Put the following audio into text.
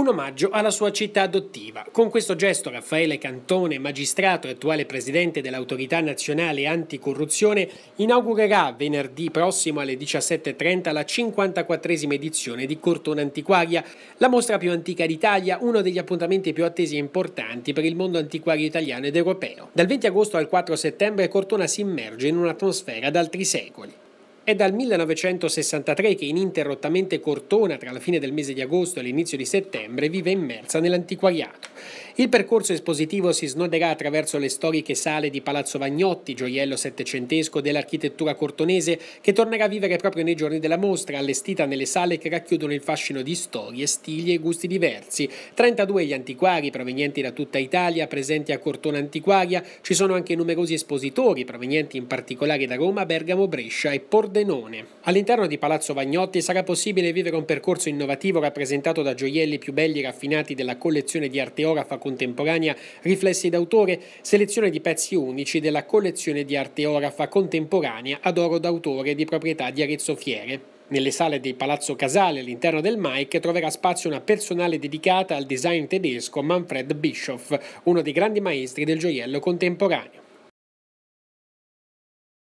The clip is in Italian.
un omaggio alla sua città adottiva. Con questo gesto Raffaele Cantone, magistrato e attuale presidente dell'Autorità Nazionale Anticorruzione, inaugurerà venerdì prossimo alle 17.30 la 54esima edizione di Cortona Antiquaria, la mostra più antica d'Italia, uno degli appuntamenti più attesi e importanti per il mondo antiquario italiano ed europeo. Dal 20 agosto al 4 settembre Cortona si immerge in un'atmosfera d'altri secoli. È dal 1963 che ininterrottamente Cortona, tra la fine del mese di agosto e l'inizio di settembre, vive immersa nell'antiquariato. Il percorso espositivo si snoderà attraverso le storiche sale di Palazzo Vagnotti, gioiello settecentesco dell'architettura cortonese, che tornerà a vivere proprio nei giorni della mostra, allestita nelle sale che racchiudono il fascino di storie, stili e gusti diversi. 32 gli antiquari provenienti da tutta Italia presenti a Cortona Antiquaria, ci sono anche numerosi espositori provenienti in particolare da Roma, Bergamo, Brescia e Pordenone. All'interno di Palazzo Vagnotti sarà possibile vivere un percorso innovativo rappresentato da gioielli più belli e raffinati della collezione di arteologi Arte Contemporanea Riflessi d'autore, selezione di pezzi unici della collezione di Arte Contemporanea ad oro d'autore di proprietà di Arezzo Fiere. Nelle sale di Palazzo Casale, all'interno del Mike, troverà spazio una personale dedicata al design tedesco Manfred Bischoff, uno dei grandi maestri del gioiello contemporaneo.